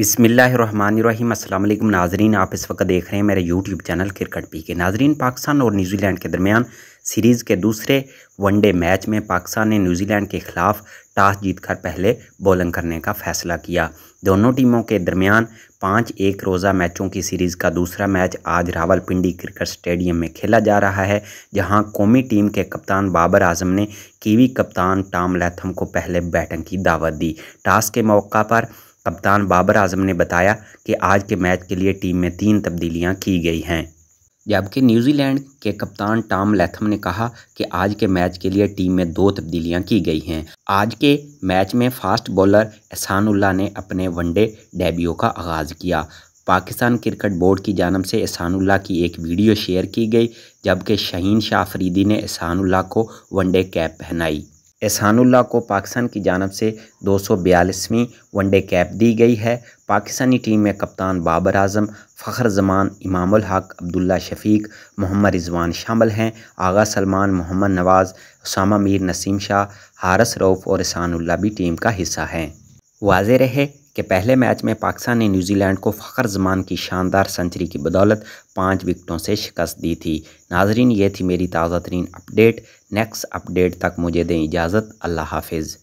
बिसमीम अल्लाम नाजरीन आप इस वक्त देख रहे हैं मेरे यूट्यूब चैनल क्रिकेट पी के नाजरीन पाकिस्तान और न्यूजीलैंड के दरमियान सीरीज़ के दूसरे वनडे मैच में पाकिस्तान ने न्यूजीलैंड के ख़िलाफ़ टॉस जीतकर पहले बॉलिंग करने का फ़ैसला किया दोनों टीमों के दरमियान पाँच एक रोज़ा मैचों की सीरीज़ का दूसरा मैच आज रावलपिंडी क्रिकेट स्टेडियम में खेला जा रहा है जहां कौमी टीम के कप्तान बाबर आजम ने कीवी कप्तान टॉम लैथम को पहले बैटिंग की दावत दी टॉस के मौका पर कप्तान बाबर आजम ने बताया कि आज के मैच के लिए टीम में तीन तब्दीलियां की गई हैं जबकि न्यूजीलैंड के कप्तान टॉम लैथम ने कहा कि आज के मैच के लिए टीम में दो तब्दीलियां की गई हैं आज के मैच में फास्ट बॉलर एहसानुल्ला ने अपने वनडे डेब्यू का आगाज़ किया पाकिस्तान क्रिकेट बोर्ड की जानब से एहसानुल्ला की एक वीडियो शेयर की गई जबकि शहीन शाह ने एहसानुल्ला को वनडे कैप पहनाई एहसानुल्ला को पाकिस्तान की जानब से दो सौ बयालीसवीं वनडे कैप दी गई है पाकिस्तानी टीम में कप्तान बाबर आजम फ़खर जमान इमाम हक अब्दुल्ला शफीक मोहम्मद रिजवान शामिल हैं आगा सलमान मोहम्मद नवाज़ उसामा मीर नसीम शाह हारस रऊफ़ और एहसानुल्ला भी टीम का हिस्सा हैं वाज रहे कि पहले मैच में पाकिस्तान ने न्यूजीलैंड को फ़खर जमान की शानदार सेंचुरी की बदौलत पाँच विकटों से शिकस्त दी थी नाजरीन ये थी मेरी ताज़ा तरीन अपडेट नेक्स्ट अपडेट तक मुझे दें इजाज़त अल्लाह हाफिज़